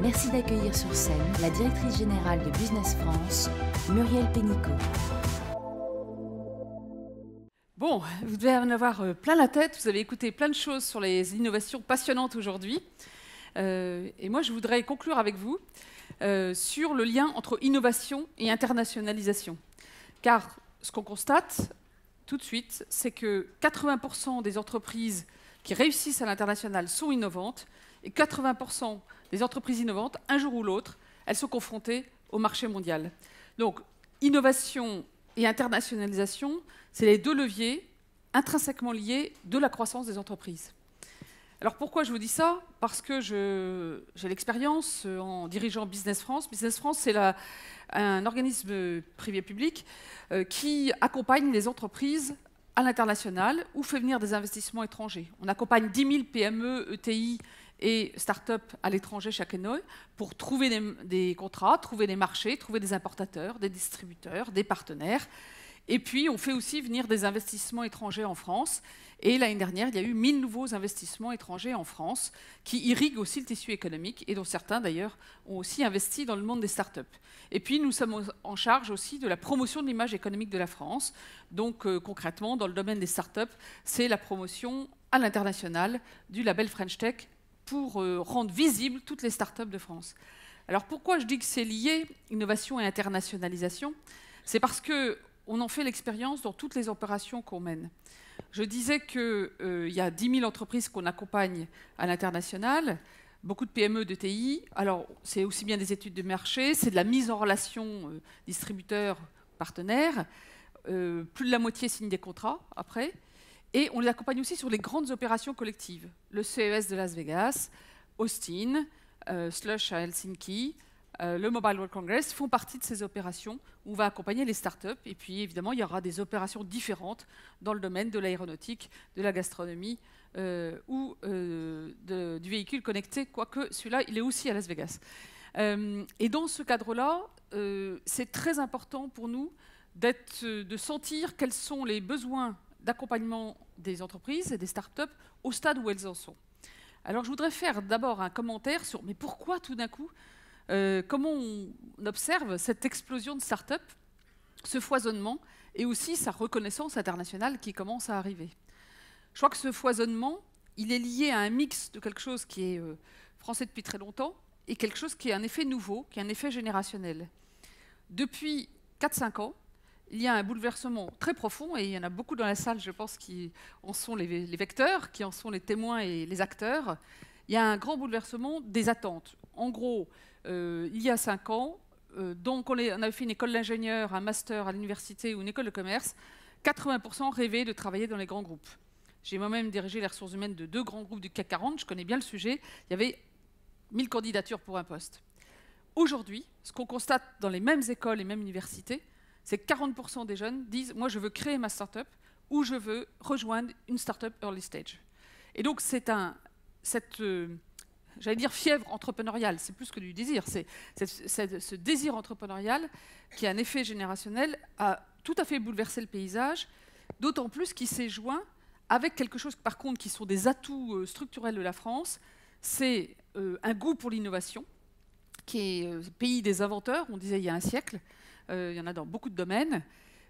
Merci d'accueillir sur scène la directrice générale de Business France, Muriel Pénicaud. Bon, vous devez en avoir euh, plein la tête, vous avez écouté plein de choses sur les innovations passionnantes aujourd'hui. Euh, et moi, je voudrais conclure avec vous euh, sur le lien entre innovation et internationalisation. Car ce qu'on constate, tout de suite, c'est que 80% des entreprises qui réussissent à l'international sont innovantes et 80% des entreprises innovantes, un jour ou l'autre, elles sont confrontées au marché mondial. Donc, innovation et internationalisation, c'est les deux leviers intrinsèquement liés de la croissance des entreprises. Alors pourquoi je vous dis ça Parce que j'ai l'expérience euh, en dirigeant Business France. Business France, c'est un organisme privé-public euh, qui accompagne les entreprises à l'international ou fait venir des investissements étrangers. On accompagne 10 000 PME, ETI et start-up à l'étranger chaque année pour trouver des, contrats, trouver des marchés, trouver des importateurs, des distributeurs, des partenaires et puis, on fait aussi venir des investissements étrangers en France. Et l'année dernière, il y a eu 1000 nouveaux investissements étrangers en France qui irriguent aussi le tissu économique et dont certains d'ailleurs ont aussi investi dans le monde des startups. Et puis nous sommes en charge aussi de la promotion de l'image économique de la France. Donc euh, concrètement, dans le domaine des startups, c'est la promotion à l'international du label French Tech pour euh, rendre visibles toutes les startups de France. Alors pourquoi je dis que c'est lié, innovation et internationalisation C'est parce que on en fait l'expérience dans toutes les opérations qu'on mène. Je disais qu'il euh, y a 10 000 entreprises qu'on accompagne à l'international, beaucoup de PME, de TI. Alors, c'est aussi bien des études de marché, c'est de la mise en relation euh, distributeur-partenaire. Euh, plus de la moitié signe des contrats après. Et on les accompagne aussi sur les grandes opérations collectives. Le CES de Las Vegas, Austin, Slush à Helsinki, euh, le Mobile World Congress font partie de ces opérations où on va accompagner les startups. Et puis évidemment, il y aura des opérations différentes dans le domaine de l'aéronautique, de la gastronomie euh, ou euh, du véhicule connecté, quoique celui-là, il est aussi à Las Vegas. et dans ce cadre-là, c'est très important pour nous de sentir quels sont les besoins d'accompagnement des entreprises et des startups au stade où elles en sont. Alors je voudrais faire d'abord un commentaire sur mais pourquoi tout d'un coup euh, comment on observe cette explosion de start-up, ce foisonnement et aussi sa reconnaissance internationale qui commence à arriver. Je crois que ce foisonnement, il est lié à un mix de quelque chose qui est euh, français depuis très longtemps et quelque chose qui est un effet nouveau, qui est un effet générationnel. Depuis 4-5 ans, il y a un bouleversement très profond, et il y en a beaucoup dans la salle, je pense, qui en sont les, les vecteurs, qui en sont les témoins et les acteurs. Il y a un grand bouleversement des attentes. En gros, euh, il y a cinq ans. Euh, donc on, est, on, avait fait une école d'ingénieur, un master à l'université ou une école de commerce. 80% rêvaient de travailler dans les grands groupes. J'ai moi-même dirigé les ressources humaines de deux grands groupes du CAC 40, je connais bien le sujet. Il y avait 1000 candidatures pour un poste. Aujourd'hui, ce qu'on constate dans les mêmes écoles et mêmes universités, c'est que 40% des jeunes disent Moi, je veux créer ma start-up ou je veux rejoindre une start-up early stage. Et donc, c'est un, cette, euh, j'allais dire fièvre entrepreneuriale, c'est plus que du désir, c'est ce désir entrepreneurial qui a un effet générationnel, a tout à fait bouleversé le paysage, d'autant plus qu'il s'est joint avec quelque chose par contre qui sont des atouts euh, structurels de la France, c'est euh, un goût pour l'innovation, qui est euh, pays des inventeurs, on disait il y a un siècle, il y en a dans beaucoup de domaines,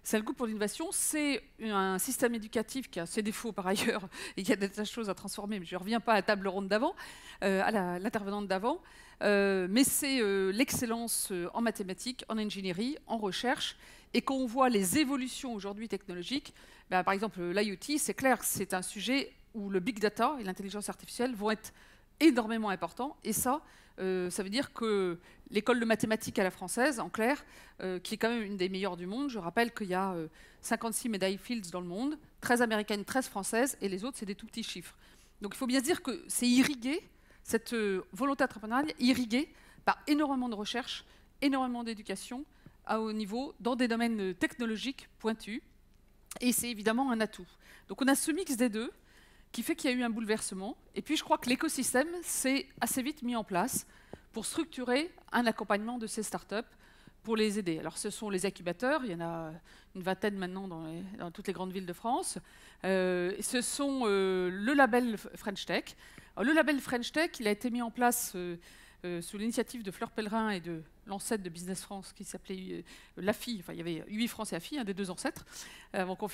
c'est le goût pour l'innovation, c'est un système éducatif qui a ses défauts par ailleurs, il y a des choses à transformer, mais je ne reviens pas à la table ronde d'avant, euh, à l'intervenante d'avant, euh, mais c'est euh, l'excellence en mathématiques, en ingénierie, en recherche, et quand on voit les évolutions aujourd'hui technologiques, bah, par exemple l'IoT, c'est clair, c'est un sujet où le big data et l'intelligence artificielle vont être énormément importants, et ça, euh, ça veut dire que l'école de mathématiques à la française, en clair, euh, qui est quand même une des meilleures du monde, je rappelle qu'il y a 56 euh, médailles Fields dans le monde, 13 américaines, 13 françaises, et les autres, c'est des tout petits chiffres. Donc il faut bien se dire que c'est irrigué, cette volonté entrepreneuriale irriguée par énormément de recherche, énormément d'éducation à haut niveau dans des domaines technologiques pointus. Et c'est évidemment un atout. Donc on a ce mix des deux qui fait qu'il y a eu un bouleversement. Et puis je crois que l'écosystème s'est assez vite mis en place pour structurer un accompagnement de ces startups pour les aider. Alors ce sont les incubateurs, il y en a une vingtaine maintenant dans, toutes les grandes villes de France. Euh, ce sont euh, le label French Tech. le label French Tech, il a été mis en place euh, sous l'initiative de Fleur Pellerin et de l'ancêtre de Business France qui s'appelait Fille, enfin il y avait UI France et AFI, un des deux ancêtres, avant qu'on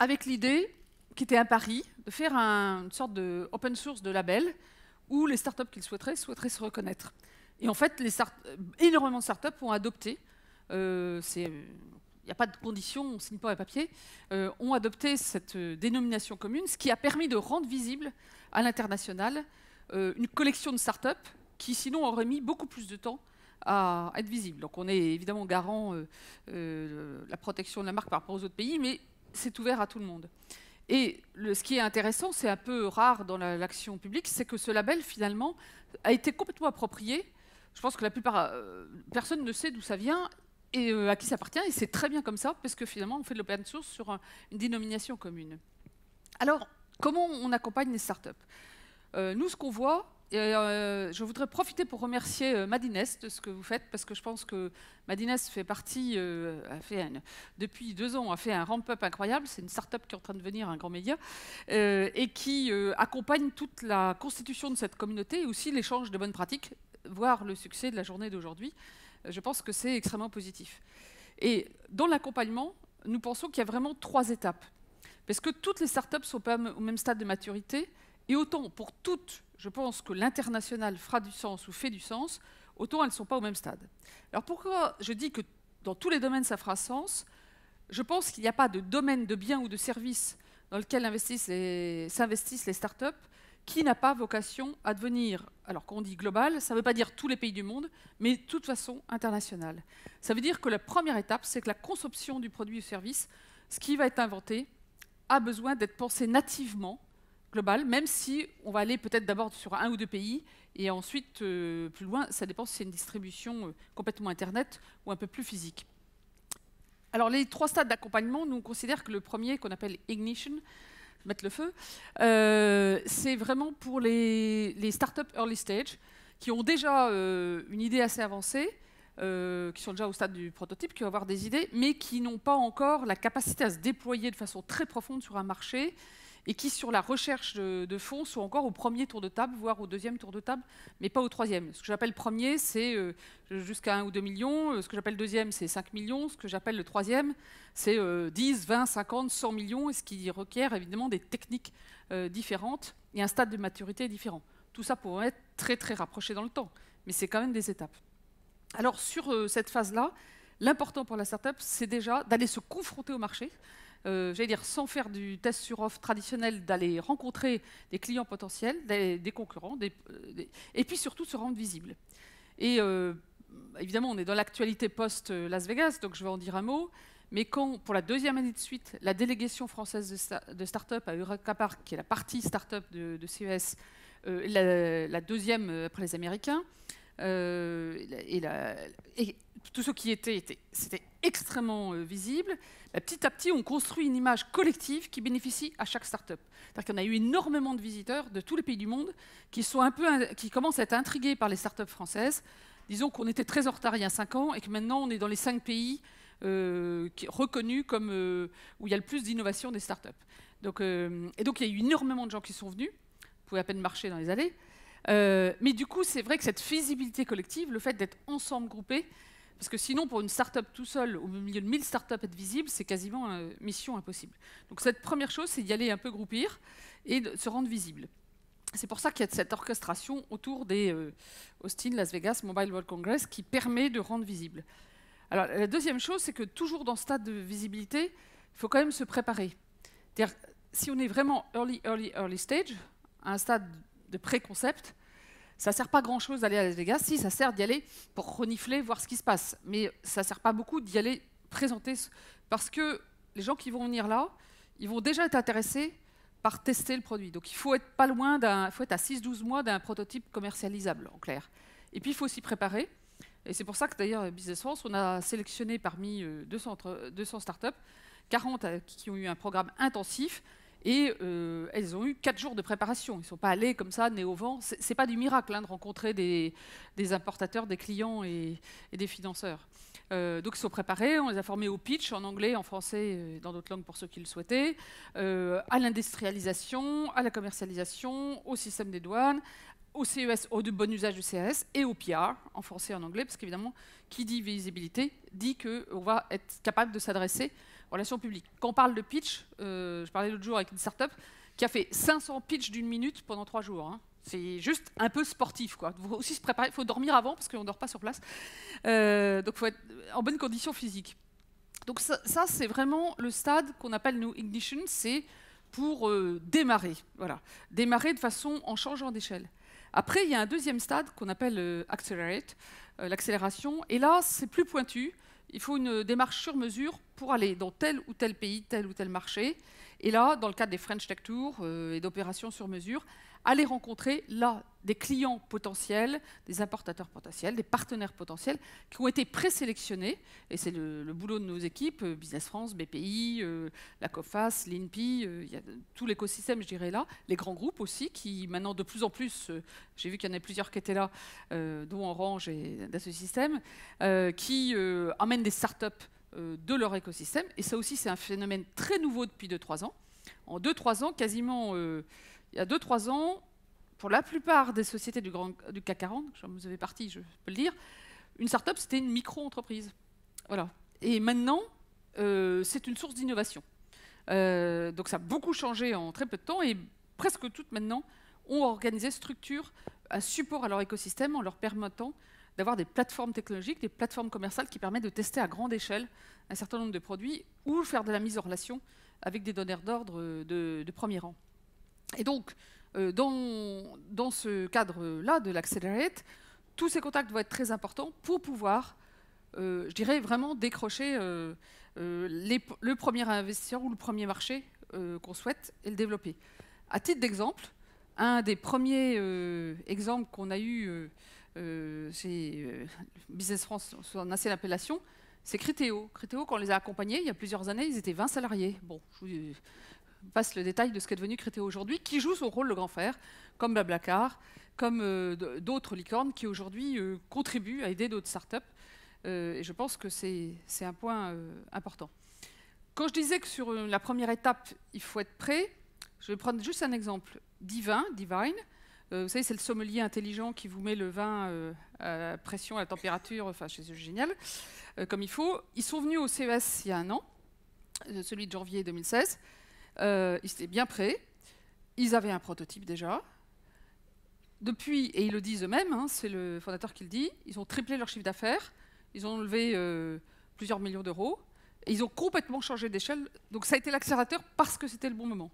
avec l'idée qui était un pari, de faire une sorte de open source de label où les startups qu'ils souhaiteraient souhaiteraient se reconnaître. Et en fait, les euh, énormément de startups ont adopté, il euh, n'y euh, a pas de condition, on ne signe pas un papier, ont adopté cette dénomination commune, ce qui a permis de rendre visible à l'international une collection de startups qui sinon aurait mis beaucoup plus de temps à être visible. Donc on est évidemment garant la protection de la marque par rapport aux autres pays, mais c'est ouvert à tout le monde. Et ce qui est intéressant, c'est un peu rare dans l'action publique, c'est que ce label, finalement, a été complètement approprié. Je pense que la plupart, euh, personne ne sait d'où ça vient et euh, à qui ça appartient, et c'est très bien comme ça, parce que finalement, on fait de l'open source sur une dénomination commune. Alors, comment on accompagne les startups euh, Nous, ce qu'on voit, euh, je voudrais profiter pour remercier euh, Madines de ce que vous faites, parce que je pense que Madines fait partie, euh, depuis deux ans, a fait un ramp-up incroyable. C'est une start-up qui est en train de devenir un grand média euh, et qui accompagne toute la constitution de cette communauté et aussi l'échange de bonnes pratiques, voire le succès de la journée d'aujourd'hui. Je pense que c'est extrêmement positif. Et dans l'accompagnement, nous pensons qu'il y a vraiment trois étapes. Parce que toutes les startups ne sont pas au même stade de maturité, et autant pour toutes, je pense que l'international fera du sens ou fait du sens, autant elles ne sont pas au même stade. Alors pourquoi je dis que dans tous les domaines ça fera sens Je pense qu'il n'y a pas de domaine de biens ou de services dans lequel s'investissent les, les startups qui n'a pas vocation à devenir, alors quand on dit global, ça ne veut pas dire tous les pays du monde, mais de toute façon international. Ça veut dire que la première étape, c'est que la conception du produit ou service, ce qui va être inventé, a besoin d'être pensé nativement global, même si on va aller peut-être d'abord sur un ou deux pays, et ensuite euh, plus loin, ça dépend si c'est une distribution euh, complètement Internet ou un peu plus physique. Alors les trois stades d'accompagnement, nous on considère que le premier qu'on appelle ignition, mettre le feu, euh, c'est vraiment pour les, les, startups early stage qui ont déjà une idée assez avancée, qui sont déjà au stade du prototype, qui vont avoir des idées, mais qui n'ont pas encore la capacité à se déployer de façon très profonde sur un marché et qui, sur la recherche de, fonds, sont encore au premier tour de table, voire au deuxième tour de table, mais pas au troisième. Ce que j'appelle premier, c'est euh, jusqu'à 1 ou 2 millions. Euh, ce que j'appelle deuxième, c'est 5 millions. Ce que j'appelle le troisième, c'est 10, 20, 50, 100 millions, et ce qui requiert évidemment des techniques euh, différentes et un stade de maturité différent. Tout ça pourrait être très très rapproché dans le temps, mais c'est quand même des étapes. Alors sur cette phase-là, l'important pour la startup, c'est déjà d'aller se confronter au marché, euh, j'allais dire, sans faire du test sur offre traditionnel, d'aller rencontrer des clients potentiels, des, concurrents, euh, et puis surtout se rendre visible. Et euh, évidemment, on est dans l'actualité post-Las Vegas, donc je vais en dire un mot. Mais quand, pour la deuxième année de suite, la délégation française de, start-up à Eureka Park, qui est la partie start-up de, CES, la, deuxième après les Américains, euh, et, la, et, tout ce qui étaient, c'était extrêmement euh, visible. Bah, petit à petit, on construit une image collective qui bénéficie à chaque start-up. C'est-à-dire qu'on a eu énormément de visiteurs de tous les pays du monde qui, sont un peu, qui commencent à être intrigués par les start-up françaises. Disons qu'on était très en retard il y a 5 ans et que maintenant, on est dans les 5 pays euh, reconnus comme où il y a le plus d'innovation des start-up. Donc, et donc, il y a eu énormément de gens qui sont venus. Vous pouvez à peine marcher dans les allées. Euh, mais du coup, c'est vrai que cette visibilité collective, le fait d'être ensemble groupé, parce que sinon, pour une start-up tout seul, au milieu de 1000 startups, être visible, c'est quasiment une euh, mission impossible. Donc cette première chose, c'est d'y aller un peu groupir et de se rendre visible. C'est pour ça qu'il y a cette orchestration autour des euh, Austin, Las Vegas, Mobile World Congress qui permet de rendre visible. Alors la deuxième chose, c'est que toujours dans ce stade de visibilité, il faut quand même se préparer. C'est-à-dire, si on est vraiment early, early, early stage, à un stade de préconcepts, Ça ne sert pas grand-chose d'aller à Las Vegas. Si, ça sert d'y aller pour renifler, voir ce qui se passe. Mais ça ne sert pas beaucoup d'y aller présenter. Parce que les gens qui vont venir là, ils vont déjà être intéressés par tester le produit. Donc il faut être pas loin d'un, faut être à 6-12 mois d'un prototype commercialisable, en clair. Et puis il faut s'y préparer. Et c'est pour ça que d'ailleurs, Business France, on a sélectionné parmi 200, euh, 200 startups, 40 euh, qui ont eu un programme intensif et euh, elles ont eu quatre jours de préparation. Ils ne sont pas allés comme ça, nés au vent. Ce n'est pas du miracle hein, de rencontrer des, importateurs, des clients et, des financeurs. Euh, donc ils sont préparés, on les a formés au pitch en anglais, en français, et euh, dans d'autres langues pour ceux qui le souhaitaient, à l'industrialisation, à la commercialisation, au système des douanes, au CES, au de bon usage du CRS e et au PR, en français et en anglais, parce qu'évidemment, qui dit visibilité dit qu'on va être capable de s'adresser relations publique. Quand on parle de pitch, euh, je parlais l'autre jour avec une start-up qui a fait 500 pitchs d'une minute pendant trois jours. Hein. C'est juste un peu sportif. Quoi. Il faut aussi se préparer, il faut dormir avant parce qu'on ne dort pas sur place. Euh, donc il faut être en bonne condition physique. Donc ça, c'est vraiment le stade qu'on appelle nous ignition, c'est pour euh, démarrer. Voilà. Démarrer de façon en changeant d'échelle. Après, il y a un deuxième stade qu'on appelle accelerate, l'accélération. Et là, c'est plus pointu il faut une démarche sur mesure pour aller dans tel ou tel pays, tel ou tel marché. Et là, dans le cadre des French Tech Tours euh, et d'opérations sur mesure, aller rencontrer là des clients potentiels, des importateurs potentiels, des partenaires potentiels qui ont été présélectionnés. Et c'est le, boulot de nos équipes, euh, Business France, BPI, euh, la COFAS, l'INPI, euh, il y a tout l'écosystème, je dirais là. Les grands groupes aussi, qui maintenant de plus en plus, j'ai vu qu'il y en a plusieurs qui étaient là, dont Orange et ce système, qui amènent des startups de leur écosystème. Et ça aussi, c'est un phénomène très nouveau depuis 2-3 ans. En 2-3 ans, quasiment il y a 2-3 ans, pour la plupart des sociétés du, grand, du CAC 40, vous avais parti, je peux le dire, une start-up, c'était une micro-entreprise. Voilà. Et maintenant, euh, c'est une source d'innovation. Euh, donc ça a beaucoup changé en très peu de temps et presque toutes maintenant ont organisé structure, un support à leur écosystème en leur permettant d'avoir des plateformes technologiques, des plateformes commerciales qui permettent de tester à grande échelle un certain nombre de produits ou faire de la mise en relation avec des donneurs d'ordre de, premier rang. Et donc, euh, dans, ce cadre-là de l'Accelerate, tous ces contacts vont être très importants pour pouvoir, euh, je dirais, vraiment décrocher euh, le premier investisseur ou le premier marché qu'on souhaite et le développer. À titre d'exemple, un des premiers exemples qu'on a eu c'est Business France, sur c'est Criteo. Criteo, quand on les a accompagnés, il y a plusieurs années, ils étaient 20 salariés. Bon, je passe le détail de ce qu'est devenu Créter aujourd'hui, qui joue son rôle le grand frère, comme Blablacar, comme euh, d'autres licornes qui aujourd'hui euh, contribuent à aider d'autres startups. Euh, et je pense que c'est un point important. Quand je disais que sur la première étape, il faut être prêt, je vais prendre juste un exemple. Divin, Divine, vous savez, c'est le sommelier intelligent qui vous met le vin à la pression, à la température, enfin, c'est génial, comme il faut. Ils sont venus au CES il y a un an, celui de janvier 2016. Euh, ils étaient bien prêts. Ils avaient un prototype déjà. Depuis, et ils le disent eux-mêmes, hein, c'est le fondateur qui le dit, ils ont triplé leur chiffre d'affaires, ils ont levé euh, plusieurs millions d'euros, et ils ont complètement changé d'échelle. Donc ça a été l'accélérateur parce que c'était le bon moment.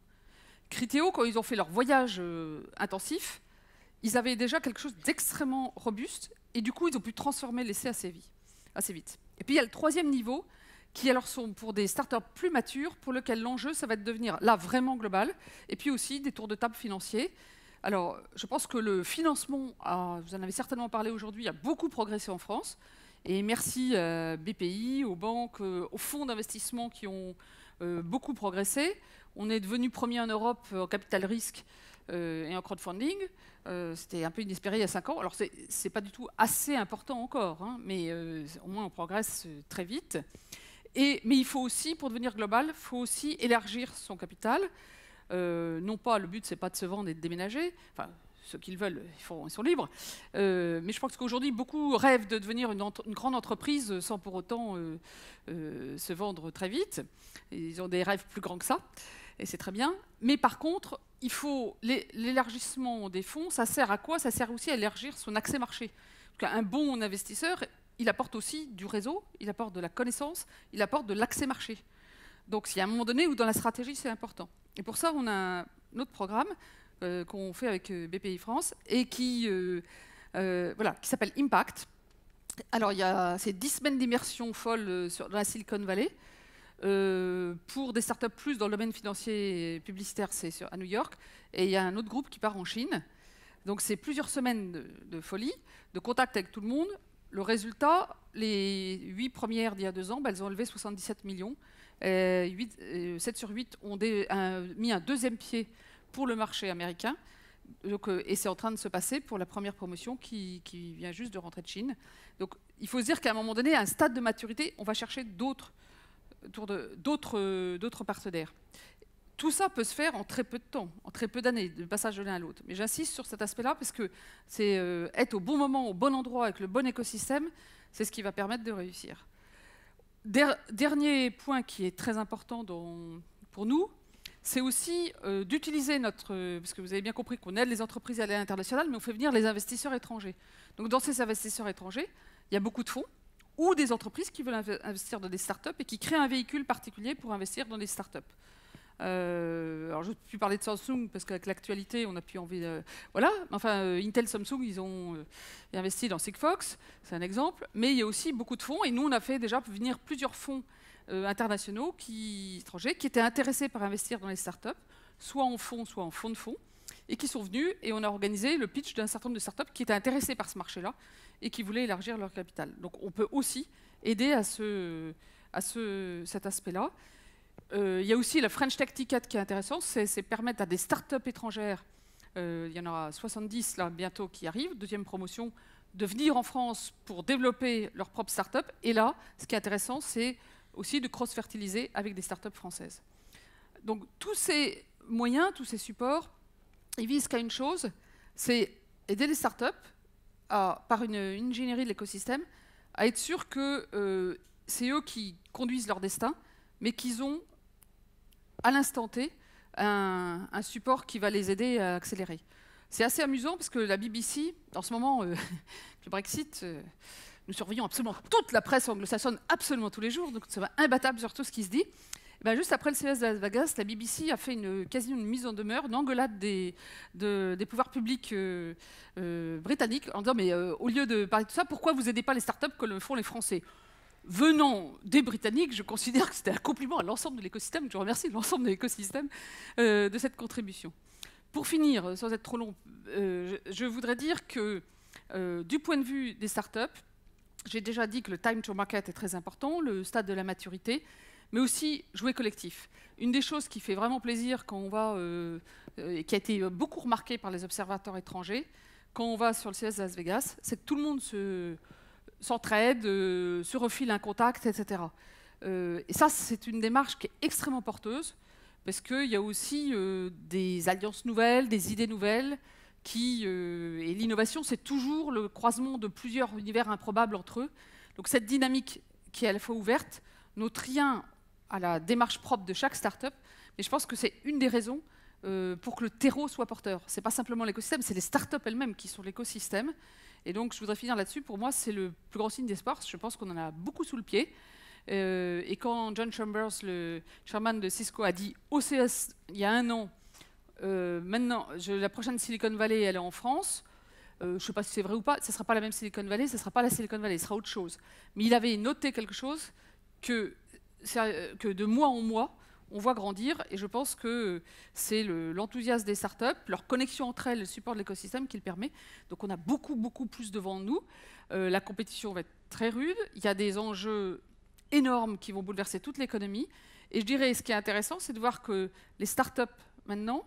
Critéo, quand ils ont fait leur voyage euh, intensif, ils avaient déjà quelque chose d'extrêmement robuste, et du coup, ils ont pu transformer l'essai Assez vite. Et puis, il y a le troisième niveau, qui alors sont pour des startups plus matures, pour lesquelles l'enjeu, ça va être devenir là vraiment global, et puis aussi des tours de table financiers. Alors, je pense que le financement, vous en avez certainement parlé aujourd'hui, a beaucoup progressé en France. Et merci à euh, BPI, aux banques, euh, aux fonds d'investissement qui ont euh, beaucoup progressé. On est devenu premier en Europe en capital risque et en crowdfunding. C'était un peu inespéré il y a 5 ans. Alors, ce n'est pas du tout assez important encore, hein, mais au moins on progresse très vite mais il faut aussi, pour devenir global, il faut aussi élargir son capital. Euh, non pas, le but, c'est pas de se vendre et de déménager. Enfin, ceux qu'ils veulent, ils, sont libres. Euh, mais je pense qu'aujourd'hui, beaucoup rêvent de devenir une, grande entreprise sans pour autant euh, se vendre très vite. ils ont des rêves plus grands que ça, et c'est très bien. Mais par contre, il faut l'élargissement des fonds, ça sert à quoi Ça sert aussi à élargir son accès marché. En tout cas, un bon investisseur il apporte aussi du réseau, il apporte de la connaissance, il apporte de l'accès marché. Donc s'il y a un moment donné où dans la stratégie, c'est important. Et pour ça, on a un autre programme euh, qu'on fait avec euh, BPI France et qui, euh, voilà, qui s'appelle Impact. Alors, il y a ces 10 semaines d'immersion folle sur, dans la Silicon Valley. pour des startups plus dans le domaine financier et publicitaire, c'est à New York. Et il y a un autre groupe qui part en Chine. Donc c'est plusieurs semaines de, de, folie, de contact avec tout le monde, le résultat, les huit premières d'il y a deux ans, ben, elles ont levé 77 millions. 7 euh, euh, sur 8 ont mis un deuxième pied pour le marché américain. Donc, euh, et c'est en train de se passer pour la première promotion qui, vient juste de rentrer de Chine. Donc il faut se dire qu'à un moment donné, à un stade de maturité, on va chercher d'autres partenaires tout ça peut se faire en très peu de temps, en très peu d'années, de passage de l'un à l'autre. Mais j'insiste sur cet aspect-là parce que c'est euh, être au bon moment, au bon endroit, avec le bon écosystème, c'est ce qui va permettre de réussir. dernier point qui est très important pour nous, c'est aussi euh, d'utiliser notre... Euh, parce que vous avez bien compris qu'on aide les entreprises à aller à l'international, mais on fait venir les investisseurs étrangers. Donc dans ces investisseurs étrangers, il y a beaucoup de fonds ou des entreprises qui veulent investir dans des startups et qui créent un véhicule particulier pour investir dans des startups. Euh, alors, je ne peux plus parler de Samsung parce qu'avec l'actualité, on a plus envie de. Voilà. Enfin, euh, Intel, Samsung, ils ont euh, investi dans Sigfox, c'est un exemple. Mais il y a aussi beaucoup de fonds. Et nous, on a fait déjà venir plusieurs fonds internationaux qui, étrangers qui étaient intéressés par investir dans les startups, soit en fonds, soit en fonds de fonds, et qui sont venus. Et on a organisé le pitch d'un certain nombre de startups qui étaient intéressés par ce marché-là et qui voulaient élargir leur capital. Donc, on peut aussi aider à, ce, à cet aspect-là. Euh, il y a aussi la French Tech Ticket qui est intéressante, c'est permettre à des startups étrangères, euh, il y en aura 70 là bientôt qui arrivent, deuxième promotion, de venir en France pour développer leur propre start-up. Et là, ce qui est intéressant, c'est aussi de cross-fertiliser avec des start-up françaises. Donc tous ces moyens, tous ces supports, ils visent qu'à une chose, c'est aider les start-up, à, par une, ingénierie de l'écosystème, à être sûr que euh, c'est eux qui conduisent leur destin, mais qu'ils ont à l'instant T un, support qui va les aider à accélérer. C'est assez amusant parce que la BBC, en ce moment, du euh, le Brexit, euh, nous surveillons absolument toute la presse anglo-saxonne, absolument tous les jours, donc ça va imbattable sur tout ce qui se dit. Eh ben, juste après le CES de Las Vegas, la BBC a fait une, quasi une mise en demeure, une engueulade des, pouvoirs publics euh, britanniques en disant Mais au lieu de parler de ça, pourquoi vous aidez pas les start startups que le font les Français venant des Britanniques, je considère que c'était un compliment à l'ensemble de l'écosystème. Je remercie l'ensemble de l'écosystème euh, de cette contribution. Pour finir, sans être trop long, euh, je voudrais dire que euh, du point de vue des startups, j'ai déjà dit que le time to market est très important, le stade de la maturité, mais aussi jouer collectif. Une des choses qui fait vraiment plaisir quand on va, et qui a été beaucoup remarquée par les observateurs étrangers, quand on va sur le CS de Las Vegas, c'est que tout le monde se, s'entraident, euh, se refilent un contact, etc. Euh, et ça, c'est une démarche qui est extrêmement porteuse, parce qu'il y a aussi euh, des alliances nouvelles, des idées nouvelles, qui, et l'innovation, c'est toujours le croisement de plusieurs univers improbables entre eux. Donc cette dynamique qui est à la fois ouverte, notre rien à la démarche propre de chaque start-up, mais je pense que c'est une des raisons pour que le terreau soit porteur. Ce n'est pas simplement l'écosystème, c'est les start start-up elles-mêmes qui sont l'écosystème. Et donc, je voudrais finir là-dessus. Pour moi, c'est le plus grand signe d'espoir. Je pense qu'on en a beaucoup sous le pied. Euh, et quand John Chambers, le chairman de Cisco, a dit OCS il y a un an, euh, maintenant, la prochaine Silicon Valley, elle est en France. Euh, je ne sais pas si c'est vrai ou pas, ce ne sera pas la même Silicon Valley, ce ne sera pas la Silicon Valley, ce sera autre chose. Mais il avait noté quelque chose que, que de mois en mois, on voit grandir, et je pense que c'est l'enthousiasme des des startups, leur connexion entre elles, le support de l'écosystème qui le permet. Donc on a beaucoup, beaucoup plus devant nous. Euh, la compétition va être très rude, il y a des enjeux énormes qui vont bouleverser toute l'économie. Et je dirais, ce qui est intéressant, c'est de voir que les startups, maintenant,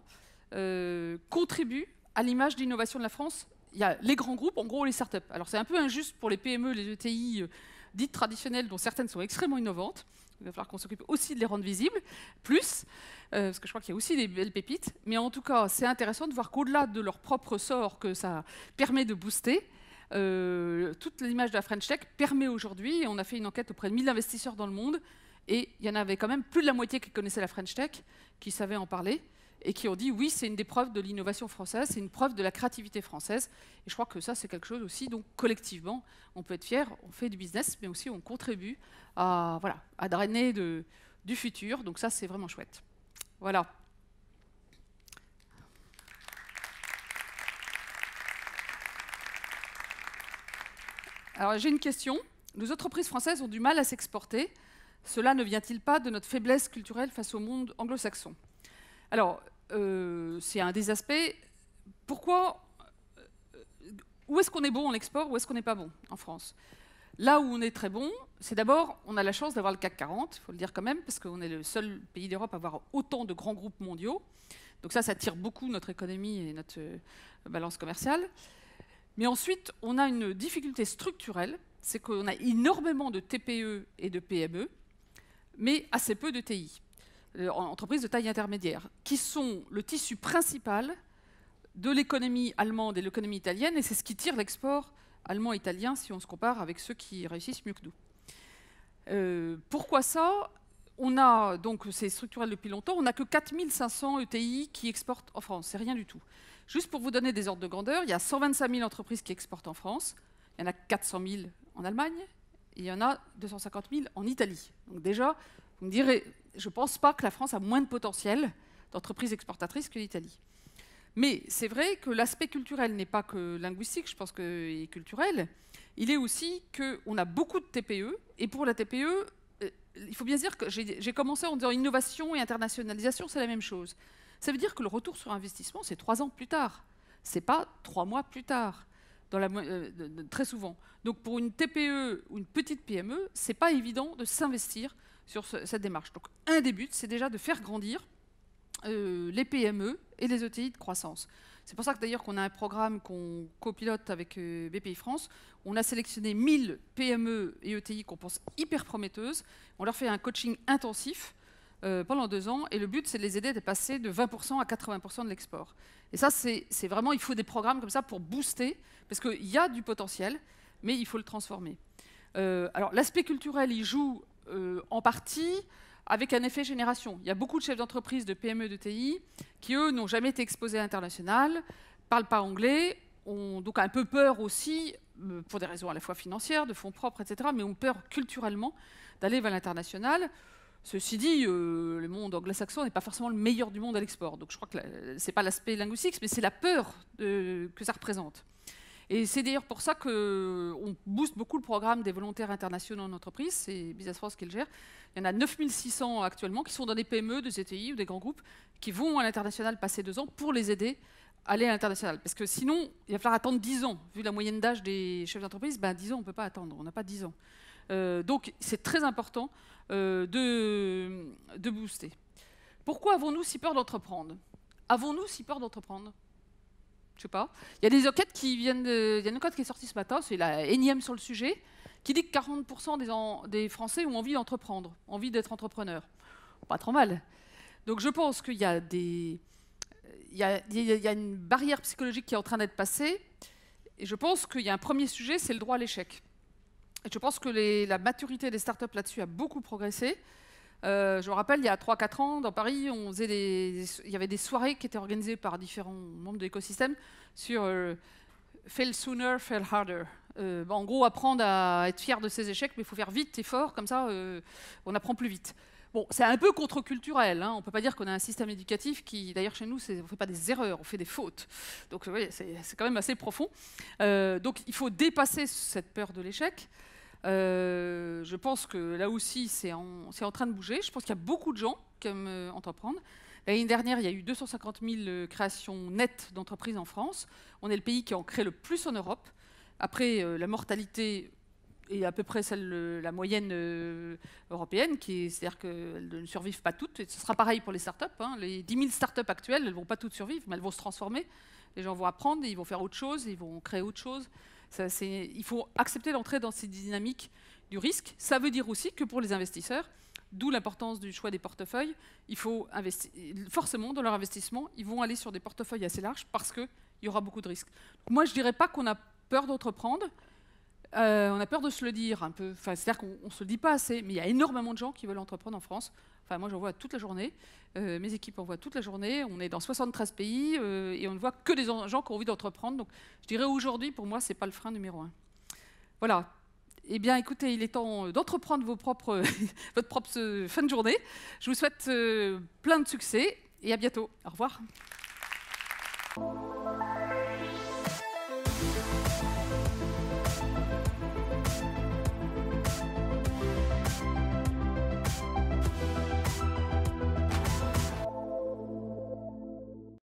euh, contribuent à l'image d'innovation de la France. Il y a les grands groupes, en gros les startups. Alors c'est un peu injuste pour les PME, les ETI euh, dites traditionnelles, dont certaines sont extrêmement innovantes. Il va falloir qu'on s'occupe aussi de les rendre visibles, plus, euh, parce que je crois qu'il y a aussi des belles pépites. Mais en tout cas, c'est intéressant de voir qu'au-delà de leur propre sort que ça permet de booster, euh, toute l'image de la French Tech permet aujourd'hui, on a fait une enquête auprès de 1000 investisseurs dans le monde, et il y en avait quand même plus de la moitié qui connaissaient la French Tech, qui savaient en parler, et qui ont dit oui, c'est une des preuves de l'innovation française, c'est une preuve de la créativité française. Et je crois que ça, c'est quelque chose aussi dont collectivement, on peut être fier, on fait du business, mais aussi on contribue à, voilà, drainer du futur. Donc ça, c'est vraiment chouette. Voilà. Alors j'ai une question. Nos entreprises françaises ont du mal à s'exporter. Cela ne vient-il pas de notre faiblesse culturelle face au monde anglo-saxon Alors, euh, c'est un des aspects. Pourquoi euh, Où est-ce qu'on est bon en export Où est-ce qu'on n'est pas bon en France Là où on est très bon, c'est d'abord, on a la chance d'avoir le CAC 40, il faut le dire quand même, parce qu'on est le seul pays d'Europe à avoir autant de grands groupes mondiaux. Donc ça, ça tire beaucoup notre économie et notre euh, balance commerciale. Mais ensuite, on a une difficulté structurelle, c'est qu'on a énormément de TPE et de PME, mais assez peu de TI, euh, entreprises de taille intermédiaire, qui sont le tissu principal de l'économie allemande et de l'économie italienne, et c'est ce qui tire l'export allemands et italiens si on se compare avec ceux qui réussissent mieux que nous. Euh, pourquoi ça On a, donc c'est structurel depuis longtemps, on n'a que 4500 ETI qui exportent en France, c'est rien du tout. Juste pour vous donner des ordres de grandeur, il y a 125 000 entreprises qui exportent en France, il y en a 400 000 en Allemagne, et il y en a 250 000 en Italie. Donc déjà, vous me direz, je ne pense pas que la France a moins de potentiel d'entreprises exportatrices que l'Italie. Mais c'est vrai que l'aspect culturel n'est pas que linguistique, je pense qu'il est culturel. Il est aussi qu'on a beaucoup de TPE, et pour la TPE, euh, il faut bien dire que j'ai commencé en disant innovation et internationalisation, c'est la même chose. Ça veut dire que le retour sur investissement, c'est trois ans plus tard. C'est pas trois mois plus tard, dans la, euh, très souvent. Donc pour une TPE ou une petite PME, c'est pas évident de s'investir sur cette démarche. Donc un des buts, c'est déjà de faire grandir euh, les PME et les ETI de croissance. C'est pour ça que d'ailleurs qu'on a un programme qu'on copilote avec euh, BPI France. On a sélectionné 1000 PME et ETI qu'on pense hyper prometteuses. On leur fait un coaching intensif euh, pendant deux ans et le but c'est de les aider à passer de 20% à 80% de l'export. Et ça c'est vraiment, il faut des programmes comme ça pour booster parce qu'il y a du potentiel mais il faut le transformer. Euh, alors l'aspect culturel il joue en partie avec un effet génération. Il y a beaucoup de chefs d'entreprise, de PME, de TI, qui, eux, n'ont jamais été exposés à l'international, parlent pas anglais, ont donc un peu peur aussi, euh, pour des raisons à la fois financières, de fonds propres, etc., mais ont peur culturellement d'aller vers l'international. Ceci dit, euh, le monde anglo-saxon n'est pas forcément le meilleur du monde à l'export. Donc je crois que ce n'est pas l'aspect linguistique, mais c'est la peur que ça représente. Et c'est d'ailleurs pour ça qu'on booste beaucoup le programme des volontaires internationaux en entreprise, c'est Business France qui le gère. Il y en a 9600 actuellement qui sont dans des PME, des ETI ou des grands groupes qui vont à l'international passer deux ans pour les aider à aller à l'international. Parce que sinon, il va falloir attendre dix ans. Vu la moyenne d'âge des chefs d'entreprise, ben 10 ans, on ne peut pas attendre, on n'a pas dix ans. Euh, donc c'est très important euh, de, de booster. Pourquoi avons-nous si peur d'entreprendre Avons-nous si peur d'entreprendre je sais pas. Il y a des enquêtes qui viennent Il une enquête qui est sortie ce matin, c'est la énième sur le sujet, qui dit que 40% des, Français ont envie d'entreprendre, envie d'être entrepreneur. Pas trop mal. Donc je pense qu'il y a des... Il y une barrière psychologique qui est en train d'être passée. Et je pense qu'il y a un premier sujet, c'est le droit à l'échec. Et je pense que la maturité des startups là-dessus a beaucoup progressé. Euh, je me rappelle, il y a 3-4 ans, dans Paris, il y avait des soirées qui étaient organisées par différents membres de l'écosystème sur euh, fail sooner, fail harder. Euh, bah, en gros, apprendre à être fier de ses échecs, mais il faut faire vite et fort, comme ça, on apprend plus vite. Bon, c'est un peu contre-culturel. Hein. On ne peut pas dire qu'on a un système éducatif qui, d'ailleurs, chez nous, on ne fait pas des erreurs, on fait des fautes. Donc, vous voyez, c'est quand même assez profond. donc, il faut dépasser cette peur de l'échec. Euh, je pense que là aussi, c'est en, train de bouger. Je pense qu'il y a beaucoup de gens qui aiment euh, entreprendre. L'année dernière, il y a eu 250 000 euh, créations nettes d'entreprises en France. On est le pays qui en crée le plus en Europe. Après, la mortalité est à peu près celle, la moyenne européenne, qui c'est-à-dire qu'elles ne survivent pas toutes. Et ce sera pareil pour les startups. Hein. Les 10 000 startups actuelles, elles ne vont pas toutes survivre, mais elles vont se transformer. Les gens vont apprendre, et ils vont faire autre chose, ils vont créer autre chose il faut accepter d'entrer dans ces dynamiques du risque. Ça veut dire aussi que pour les investisseurs, d'où l'importance du choix des portefeuilles, il faut forcément dans leur investissement, ils vont aller sur des portefeuilles assez larges parce qu'il y aura beaucoup de risques. Moi, je ne dirais pas qu'on a peur d'entreprendre. Euh, on a peur de se le dire un peu. C'est-à-dire qu'on ne se le dit pas assez, mais il y a énormément de gens qui veulent entreprendre en France. Enfin, moi, j'en vois toute la journée. Euh, mes équipes en voient toute la journée. On est dans 73 pays euh, et on ne voit que des gens qui ont envie d'entreprendre. Donc, je dirais aujourd'hui, pour moi, ce n'est pas le frein numéro un. Voilà. Eh bien, écoutez, il est temps euh, d'entreprendre votre propre fin de journée. Je vous souhaite plein de succès et à bientôt. Au revoir.